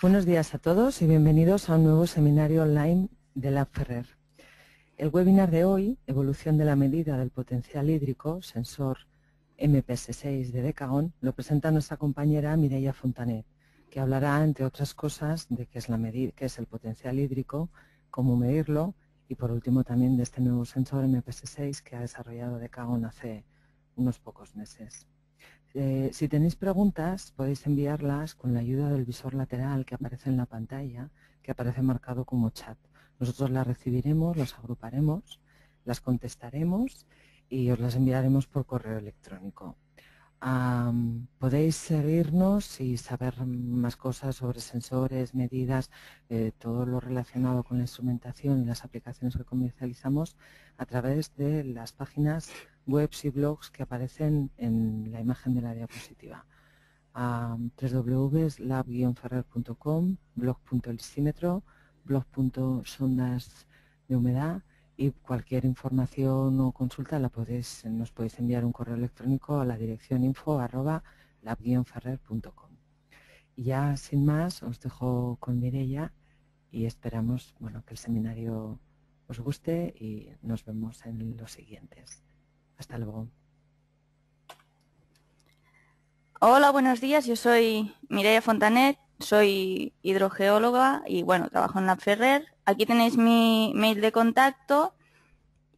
Buenos días a todos y bienvenidos a un nuevo seminario online de Lab Ferrer. El webinar de hoy, Evolución de la medida del potencial hídrico, sensor MPS6 de Decagon, lo presenta nuestra compañera Mireia Fontanet, que hablará, entre otras cosas, de qué es, la medir, qué es el potencial hídrico, cómo medirlo y, por último, también de este nuevo sensor MPS6 que ha desarrollado Decagon hace unos pocos meses. Eh, si tenéis preguntas, podéis enviarlas con la ayuda del visor lateral que aparece en la pantalla, que aparece marcado como chat. Nosotros las recibiremos, las agruparemos, las contestaremos y os las enviaremos por correo electrónico podéis seguirnos y saber más cosas sobre sensores, medidas, eh, todo lo relacionado con la instrumentación y las aplicaciones que comercializamos a través de las páginas webs y blogs que aparecen en la imagen de la diapositiva. Um, www.lab-ferrer.com, blog.sondas de humedad y cualquier información o consulta la podéis, nos podéis enviar un correo electrónico a la dirección info arroba Y ya sin más os dejo con Mireia y esperamos bueno, que el seminario os guste y nos vemos en los siguientes. Hasta luego. Hola, buenos días. Yo soy Mireia Fontanet, soy hidrogeóloga y bueno, trabajo en la Ferrer. Aquí tenéis mi mail de contacto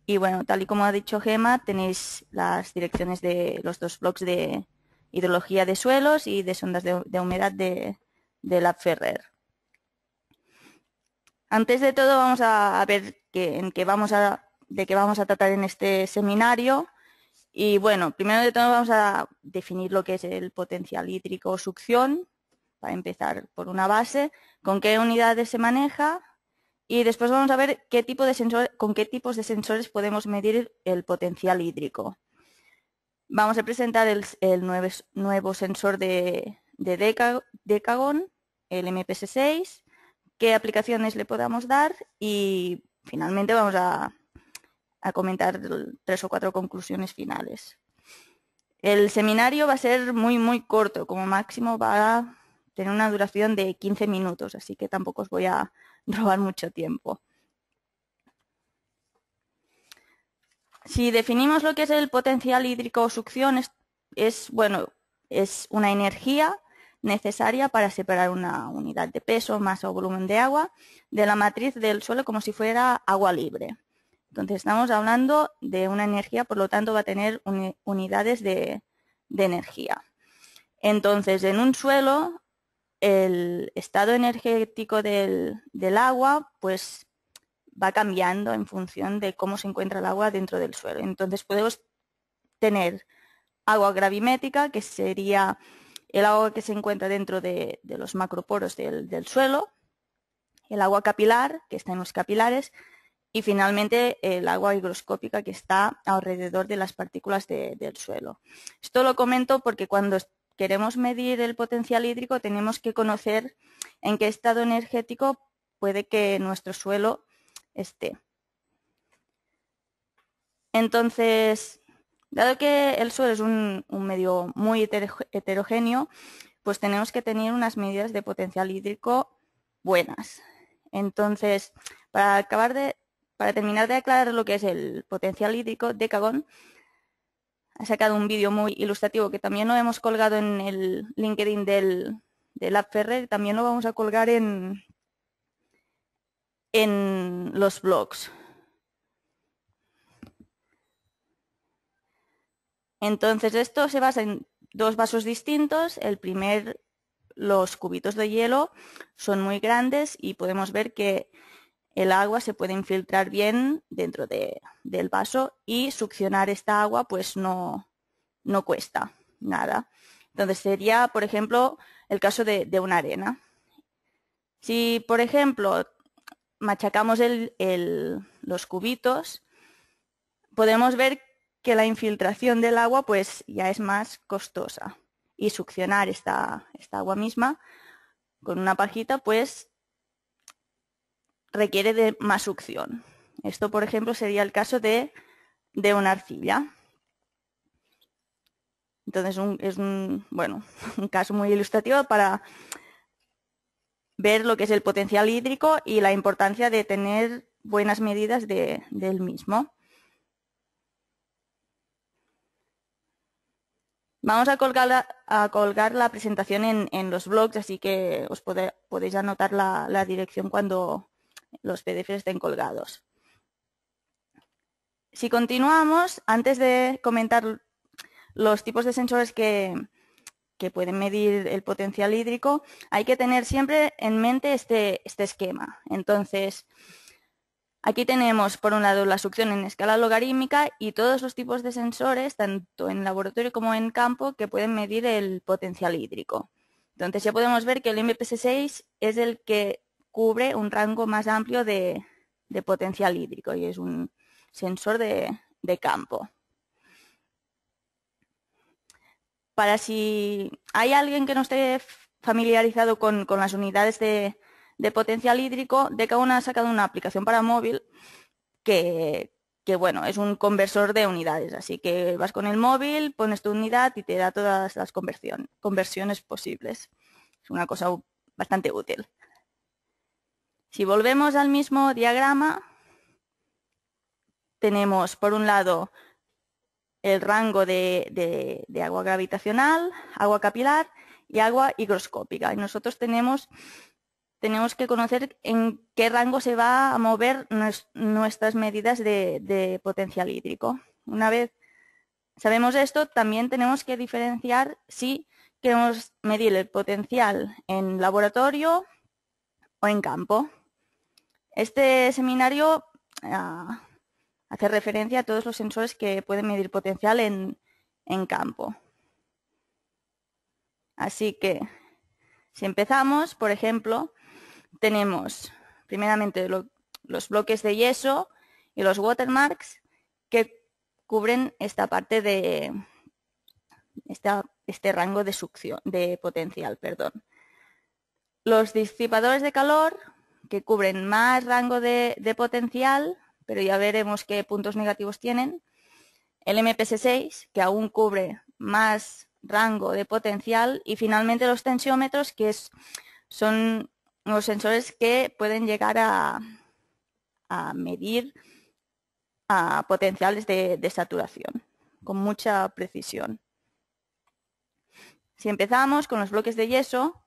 y bueno, tal y como ha dicho Gema, tenéis las direcciones de los dos blogs de hidrología de suelos y de sondas de, humedad de, de la Ferrer. Antes de todo vamos a, ver qué vamos de qué vamos a tratar en este seminario. Y bueno, primero de todo vamos a definir lo que es el potencial hídrico o succión, para empezar por una base, con qué unidades se maneja y después vamos a ver qué tipo de con qué tipos de sensores podemos medir el potencial hídrico. Vamos a presentar el, nuevo, sensor de, de Decagon, el MPS6, qué aplicaciones le podamos dar y finalmente vamos a, a comentar tres o cuatro conclusiones finales. El seminario va a ser muy, muy corto, como máximo va a tiene una duración de 15 minutos, así que tampoco os voy a robar mucho tiempo. Si definimos lo que es el potencial hídrico o succión, es, bueno, es una energía necesaria para separar una unidad de peso, masa o volumen de agua de la matriz del suelo como si fuera agua libre. Entonces estamos hablando de una energía, por lo tanto va a tener unidades de, de energía. Entonces en un suelo el estado energético del, agua pues va cambiando en función de cómo se encuentra el agua dentro del suelo. Entonces podemos tener agua gravimétrica, que sería el agua que se encuentra dentro de, los macroporos del, del, suelo, el agua capilar, que está en los capilares, y finalmente el agua higroscópica que está alrededor de las partículas del suelo. Esto lo comento porque cuando queremos medir el potencial hídrico, tenemos que conocer en qué estado energético puede que nuestro suelo esté. Entonces, dado que el suelo es un, medio muy heterogéneo, pues tenemos que tener unas medidas de potencial hídrico buenas. Entonces, para acabar de, para terminar de aclarar lo que es el potencial hídrico, de Cagón, ha sacado un vídeo muy ilustrativo que también lo hemos colgado en el LinkedIn del, del App Ferrer, también lo vamos a colgar en, en los blogs. Entonces esto se basa en dos vasos distintos. El primer, los cubitos de hielo son muy grandes y podemos ver que el agua se puede infiltrar bien dentro del vaso y succionar esta agua pues no, no cuesta nada. Entonces sería, por ejemplo, el caso de, una arena. Si, por ejemplo, machacamos el, los cubitos, podemos ver que la infiltración del agua pues ya es más costosa y succionar esta, esta agua misma con una pajita pues requiere de más succión. Esto, por ejemplo, sería el caso de, una arcilla. Entonces es un, bueno, un caso muy ilustrativo para ver lo que es el potencial hídrico y la importancia de tener buenas medidas del mismo. Vamos a colgar la, a colgar la presentación en, los blogs, así que os podéis anotar la dirección cuando, los PDFs estén colgados. Si continuamos, antes de comentar los tipos de sensores que, que pueden medir el potencial hídrico, hay que tener siempre en mente este, este esquema. Entonces, Aquí tenemos, por un lado, la succión en escala logarítmica y todos los tipos de sensores, tanto en laboratorio como en campo, que pueden medir el potencial hídrico. Entonces ya podemos ver que el MPS6 es el que cubre un rango más amplio de, potencial hídrico y es un sensor de, campo. Para si hay alguien que no esté familiarizado con, las unidades de, potencial hídrico, Decauna ha sacado una aplicación para móvil que, bueno, es un conversor de unidades. Así que vas con el móvil, pones tu unidad y te da todas las conversiones posibles. Es una cosa bastante útil. Si volvemos al mismo diagrama, tenemos por un lado el rango de, agua gravitacional, agua capilar y agua higroscópica. Y nosotros tenemos, tenemos que conocer en qué rango se va a mover nuestras medidas de, potencial hídrico. Una vez sabemos esto, también tenemos que diferenciar si queremos medir el potencial en laboratorio o en campo. Este seminario ah, hace referencia a todos los sensores que pueden medir potencial en, campo. Así que si empezamos, por ejemplo, tenemos primeramente los bloques de yeso y los watermarks que cubren esta parte de este rango de succión, de potencial, perdón. Los disipadores de calor que cubren más rango de, potencial, pero ya veremos qué puntos negativos tienen. El MPS6, que aún cubre más rango de potencial. Y finalmente los tensiómetros, que son los sensores que pueden llegar a, medir a potenciales de, saturación con mucha precisión. Si empezamos con los bloques de yeso,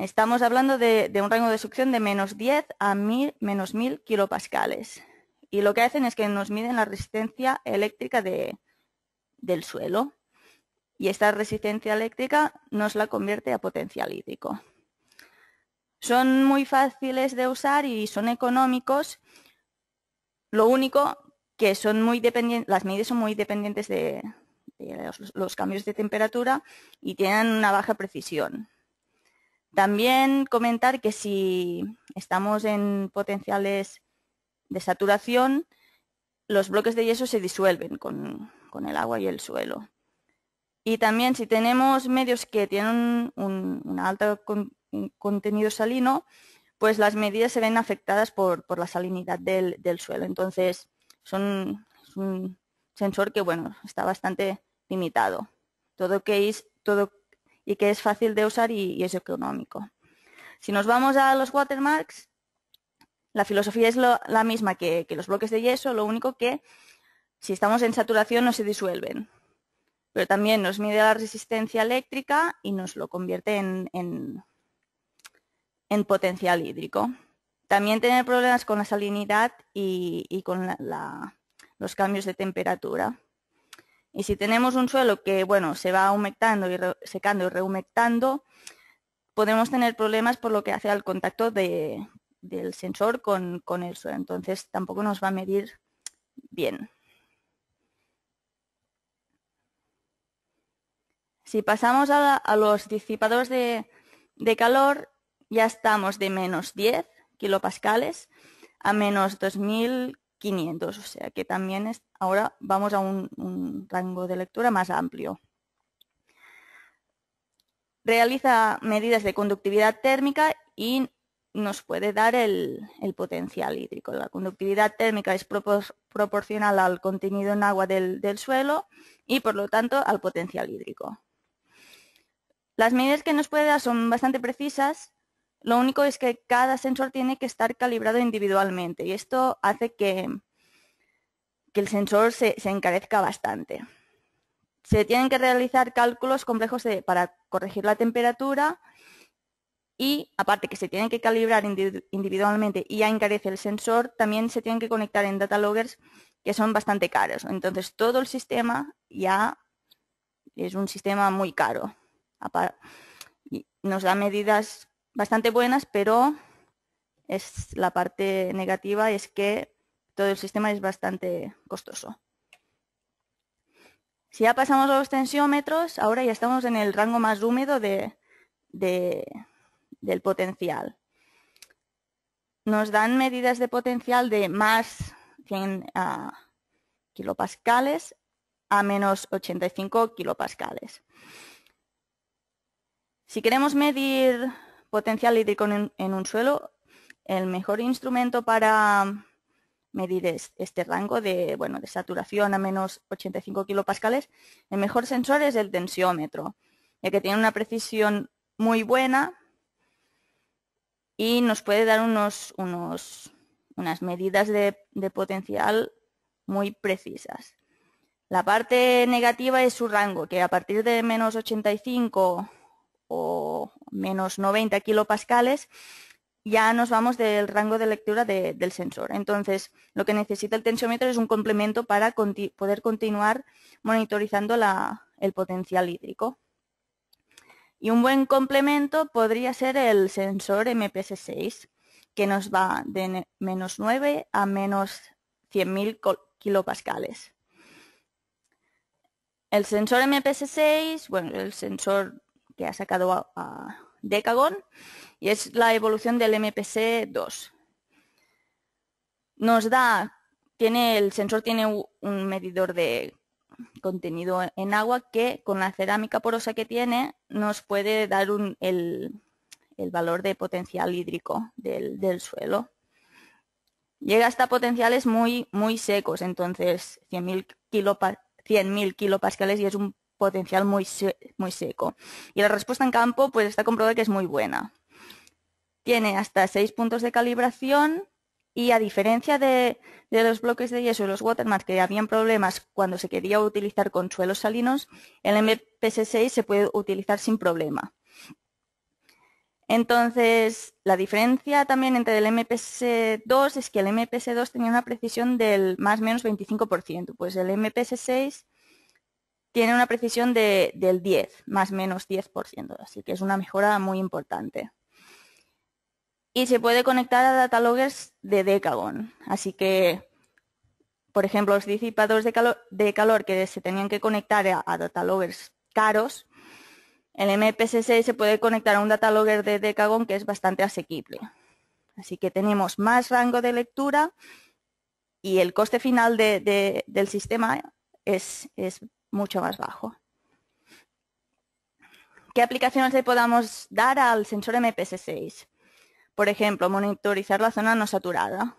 Estamos hablando de, un rango de succión de menos 10 a menos 1000 kilopascales. Y lo que hacen es que nos miden la resistencia eléctrica del suelo. Y esta resistencia eléctrica nos la convierte a potencial hídrico. Son muy fáciles de usar y son económicos. Lo único que son muy dependientes, las medidas son muy dependientes de, los cambios de temperatura y tienen una baja precisión. También comentar que si estamos en potenciales de saturación, los bloques de yeso se disuelven con, el agua y el suelo. Y también si tenemos medios que tienen un, alto contenido salino, pues las medidas se ven afectadas por, la salinidad del, suelo. Entonces, son, es un sensor que, bueno, está bastante limitado. Todo, que es todo y que es fácil de usar y, es económico. Si nos vamos a los watermarks, la filosofía es la misma que, los bloques de yeso, lo único que si estamos en saturación no se disuelven, pero también nos mide la resistencia eléctrica y nos lo convierte en, en, potencial hídrico. También tiene problemas con la salinidad y, con los cambios de temperatura. Y si tenemos un suelo que, bueno, se va humectando y secando y rehumectando, podemos tener problemas por lo que hace al contacto del sensor con, el suelo. Entonces tampoco nos va a medir bien. Si pasamos a, los disipadores de, de, calor, ya estamos de menos 10 kilopascales a menos 2000 500, o sea que también es, ahora vamos a un, rango de lectura más amplio. Realiza medidas de conductividad térmica y nos puede dar el, potencial hídrico. La conductividad térmica es proporcional al contenido en agua del, del, suelo y, por lo tanto, al potencial hídrico. Las medidas que nos puede dar son bastante precisas lo único es que cada sensor tiene que estar calibrado individualmente y esto hace que, el sensor se, encarezca bastante. Se tienen que realizar cálculos complejos para corregir la temperatura y aparte que se tienen que calibrar individualmente y ya encarece el sensor, también se tienen que conectar en data loggers que son bastante caros. Entonces todo el sistema ya es un sistema muy caro. Nos da medidas bastante buenas, pero es la parte negativa es que todo el sistema es bastante costoso. Si ya pasamos a los tensiómetros, ahora ya estamos en el rango más húmedo de, del potencial. Nos dan medidas de potencial de más 100 ah, kilopascales a menos 85 kilopascales. Si queremos medir potencial hídrico en, un suelo, el mejor instrumento para medir este rango de, bueno, de saturación a menos 85 kilopascales, el mejor sensor es el tensiómetro, el que tiene una precisión muy buena y nos puede dar unos, unos, unas medidas de, de potencial muy precisas. La parte negativa es su rango, que a partir de menos 85 o, menos 90 kilopascales, ya nos vamos del rango de lectura del sensor. Entonces, lo que necesita el tensiómetro es un complemento para poder continuar monitorizando la, el potencial hídrico. Y un buen complemento podría ser el sensor MPS6, que nos va de menos 9 a menos 100.000 kilopascales. El sensor MPS6, bueno, el sensor que ha sacado a, Decagon y es la evolución del MPC-2. Nos da, tiene, el sensor tiene un medidor de contenido en agua que con la cerámica porosa que tiene nos puede dar un, el, valor de potencial hídrico del, suelo. Llega hasta potenciales muy, muy secos, entonces 100.000 kilopascales y es un potencial muy, muy seco. Y la respuesta en campo pues está comprobada que es muy buena. Tiene hasta seis puntos de calibración y a diferencia de, de los bloques de yeso y los watermarks que habían problemas cuando se quería utilizar con suelos salinos, el MPS6 se puede utilizar sin problema. Entonces, la diferencia también entre el MPS2 es que el MPS2 tenía una precisión del más o menos 25%, pues el MPS6 tiene una precisión del 10, más o menos 10%, así que es una mejora muy importante. Y se puede conectar a dataloggers de Decagon, así que, por ejemplo, los disipadores de calor, que se tenían que conectar a, dataloggers caros, el MPSS se puede conectar a un datalogger de Decagon que es bastante asequible. Así que tenemos más rango de lectura y el coste final del sistema es, es mucho más bajo. ¿Qué aplicaciones le podamos dar al sensor MPS6? Por ejemplo, monitorizar la zona no saturada.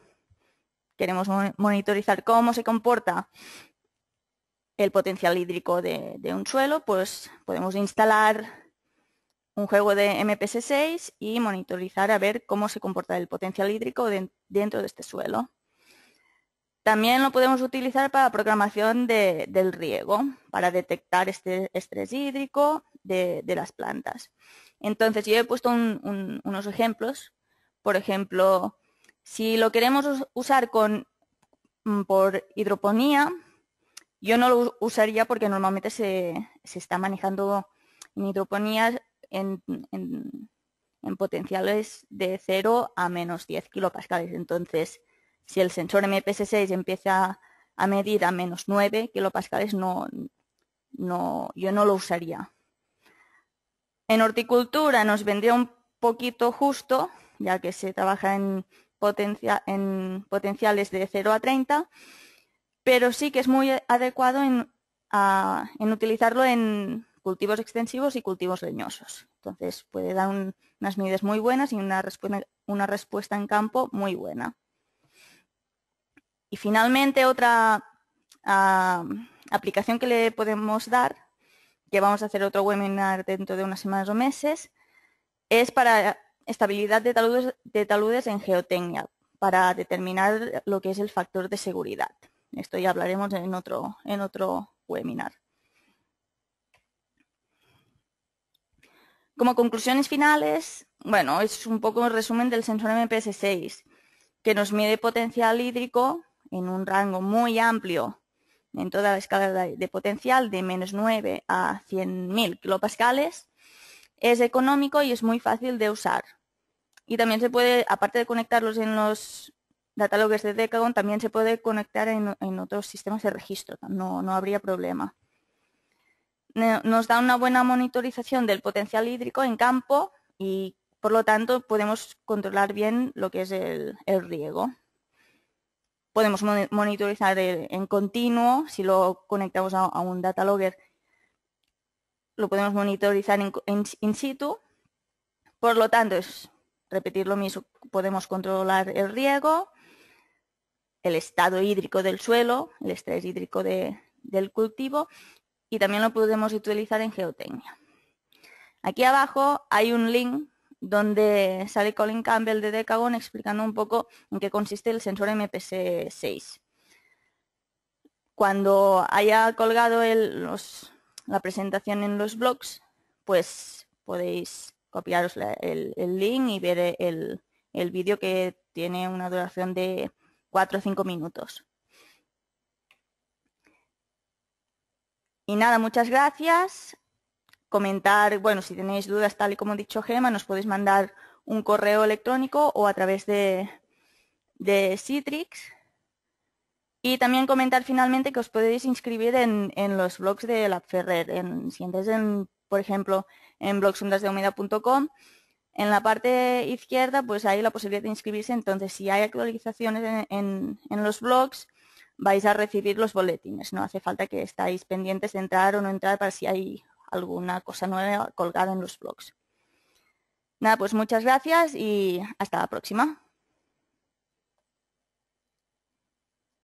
Queremos monitorizar cómo se comporta el potencial hídrico de, un suelo, pues podemos instalar un juego de MPS6 y monitorizar a ver cómo se comporta el potencial hídrico dentro de este suelo. También lo podemos utilizar para programación del riego, para detectar este estrés hídrico de, las plantas. Entonces, yo he puesto unos ejemplos. Por ejemplo, si lo queremos usar con, mm, por hidroponía, yo no lo usaría porque normalmente se, está manejando en hidroponía en, potenciales de 0 a menos 10 kilopascales. Entonces, si el sensor MPS6 empieza a medir a menos 9 kilopascales, no, yo no lo usaría. En horticultura nos vendría un poquito justo, ya que se trabaja en, potenciales de 0 a 30, pero sí que es muy adecuado en, utilizarlo en cultivos extensivos y cultivos leñosos. Entonces puede dar unas medidas muy buenas y una respuesta en campo muy buena. Y finalmente otra ah, aplicación que le podemos dar, que vamos a hacer otro webinar dentro de unas semanas o meses, es para estabilidad de taludes, en geotecnia, para determinar lo que es el factor de seguridad. Esto ya hablaremos en otro, en otro webinar. Como conclusiones finales, bueno, es un poco un resumen del sensor MPS6, que nos mide potencial hídrico en un rango muy amplio en toda la escala de, potencial de menos 9 a 100.000 kilopascales, es económico y es muy fácil de usar. Y también se puede, aparte de conectarlos en los datalogues de Decagon, también se puede conectar en, otros sistemas de registro, no, habría problema. Nos da una buena monitorización del potencial hídrico en campo y por lo tanto podemos controlar bien lo que es el riego podemos monitorizar en continuo, si lo conectamos a, un data logger, lo podemos monitorizar in, situ. Por lo tanto, es repetir lo mismo, podemos controlar el riego, el estado hídrico del suelo, el estrés hídrico del cultivo y también lo podemos utilizar en geotecnia. Aquí abajo hay un link donde sale Colin Campbell de Decagon explicando un poco en qué consiste el sensor MPC-6. Cuando haya colgado la presentación en los blogs, pues podéis copiaros el, link y ver el, el vídeo que tiene una duración de 4 o 5 minutos. Y nada, muchas gracias comentar, bueno, si tenéis dudas, tal y como ha dicho Gema, nos podéis mandar un correo electrónico o a través de, de Citrix. Y también comentar finalmente que os podéis inscribir en, en los blogs de la En, si entráis, en, por ejemplo, en blogsundasdehumedad.com, en la parte izquierda pues hay la posibilidad de inscribirse. Entonces, si hay actualizaciones en, en los blogs, vais a recibir los boletines. No hace falta que estáis pendientes de entrar o no entrar para si hay alguna cosa nueva colgada en los blogs. Nada, pues muchas gracias y hasta la próxima.